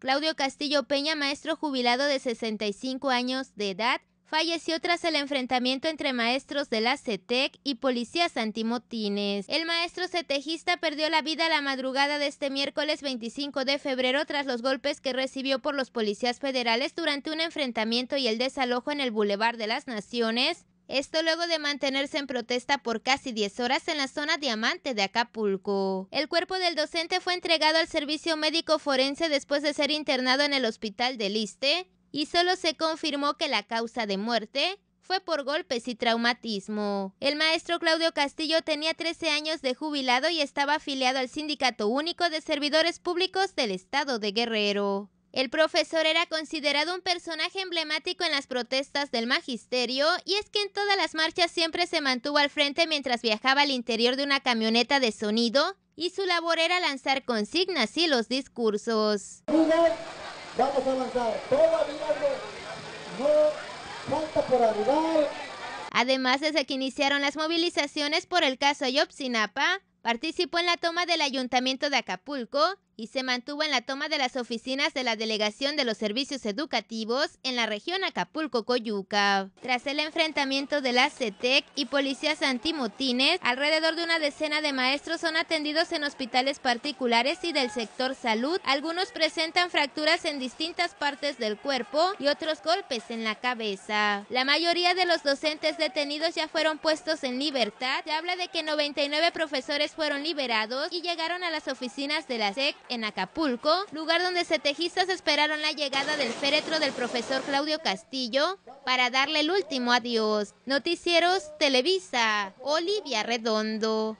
Claudio Castillo Peña, maestro jubilado de 65 años de edad, falleció tras el enfrentamiento entre maestros de la CETEC e y policías antimotines. El maestro cetejista perdió la vida la madrugada de este miércoles 25 de febrero tras los golpes que recibió por los policías federales durante un enfrentamiento y el desalojo en el Boulevard de las Naciones, esto luego de mantenerse en protesta por casi 10 horas en la zona Diamante de Acapulco. El cuerpo del docente fue entregado al servicio médico forense después de ser internado en el hospital de Liste y solo se confirmó que la causa de muerte fue por golpes y traumatismo. El maestro Claudio Castillo tenía 13 años de jubilado y estaba afiliado al Sindicato Único de Servidores Públicos del Estado de Guerrero. El profesor era considerado un personaje emblemático en las protestas del magisterio y es que en todas las marchas siempre se mantuvo al frente mientras viajaba al interior de una camioneta de sonido y su labor era lanzar consignas y los discursos. vamos a Además, desde que iniciaron las movilizaciones por el caso Ayotzinapa, participó en la toma del ayuntamiento de Acapulco y se mantuvo en la toma de las oficinas de la Delegación de los Servicios Educativos en la región Acapulco-Coyuca. Tras el enfrentamiento de la CETEC y policías antimotines, alrededor de una decena de maestros son atendidos en hospitales particulares y del sector salud. Algunos presentan fracturas en distintas partes del cuerpo y otros golpes en la cabeza. La mayoría de los docentes detenidos ya fueron puestos en libertad. Se habla de que 99 profesores fueron liberados y llegaron a las oficinas de la SEC en Acapulco, lugar donde setejistas esperaron la llegada del féretro del profesor Claudio Castillo para darle el último adiós. Noticieros Televisa, Olivia Redondo.